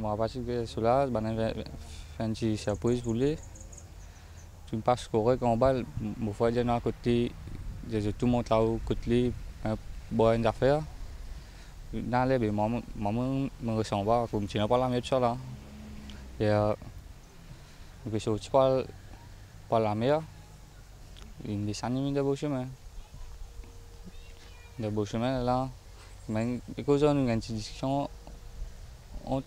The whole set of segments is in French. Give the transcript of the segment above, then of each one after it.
mă apache que cela, bana fanci se apoi voulez. Tu me passes correct en balle, mon frère j'ai à côté je tout le monde là au côté bonne affaire. Dans les bé maman maman me ressent pas comme tu n'as pas la même chose là. Et que euh, je suis pas pas la meilleure. Une des animés de beau chemin. De beau chemin là. Mais cause d'une discussion entre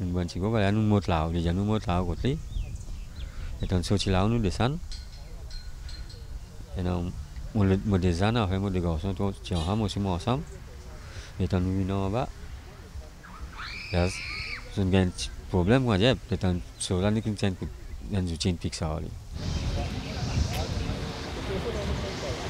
bạn chỉ có thảo thảo để để tí, kalian umur lau di janu umur lau kotli một so chilau nu desan eno mulut mu desan ahe mu de gosan to chiaha mu simo asam eton nu no ba das sun gen problem ko jeb eton so lan nikin chen yan ju chen pixali Thank you.